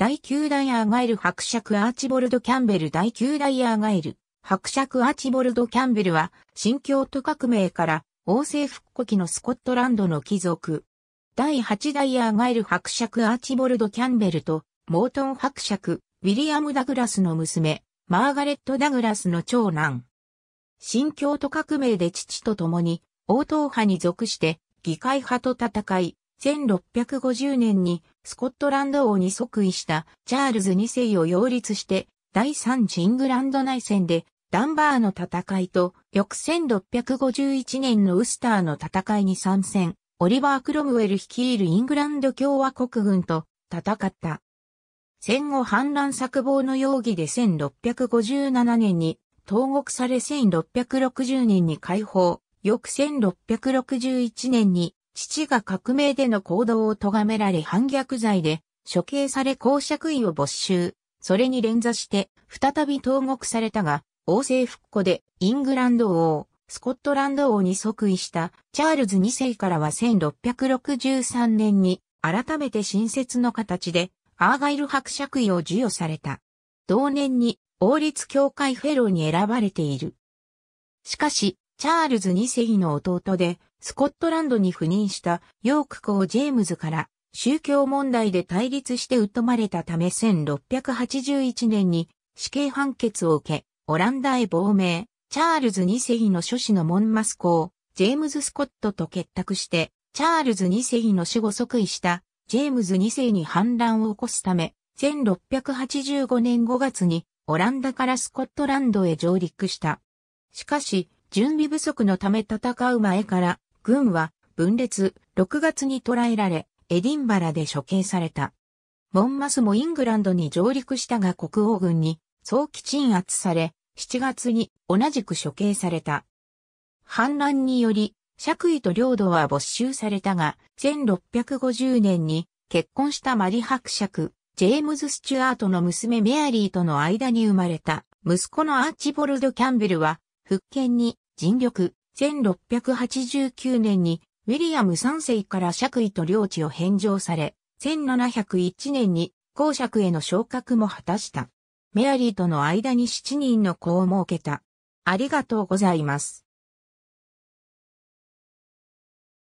第9代アーガイル伯爵アーチボルド・キャンベル第9代アーガイル伯爵アーチボルド・キャンベルは新京都革命から王政復古期のスコットランドの貴族。第8代アーガイル伯爵アーチボルド・キャンベルとモートン伯爵ウィリアム・ダグラスの娘マーガレット・ダグラスの長男。新京都革命で父と共に王党派に属して議会派と戦い、1650年にスコットランド王に即位したチャールズ2世を擁立して第3次イングランド内戦でダンバーの戦いと翌1651年のウスターの戦いに参戦、オリバー・クロムウェル率いるイングランド共和国軍と戦った。戦後反乱作謀の容疑で1657年に投獄され1660年に解放、翌1661年に父が革命での行動を咎められ反逆罪で処刑され公爵位を没収。それに連座して再び投獄されたが、王政復古でイングランド王、スコットランド王に即位したチャールズ2世からは1663年に改めて新設の形でアーガイル伯爵位を授与された。同年に王立教会フェローに選ばれている。しかし、チャールズ2世の弟でスコットランドに赴任したヨーク公ジェームズから宗教問題で対立して疎まれたため1681年に死刑判決を受け、オランダへ亡命、チャールズ2世の諸子のモンマス公、ジェームズ・スコットと結託して、チャールズ2世の死後即位したジェームズ2世に反乱を起こすため、1685年5月にオランダからスコットランドへ上陸した。しかし、準備不足のため戦う前から軍は分裂、6月に捕らえられ、エディンバラで処刑された。ボンマスもイングランドに上陸したが国王軍に早期鎮圧され、7月に同じく処刑された。反乱により、爵位と領土は没収されたが、1650年に結婚したマリ伯爵、ジェームズ・スチュアートの娘メアリーとの間に生まれた息子のアーチボルド・キャンベルは、復権に尽力、1689年にウィリアム3世から爵位と領地を返上され、1701年に公爵への昇格も果たした。メアリーとの間に7人の子を設けた。ありがとうございます。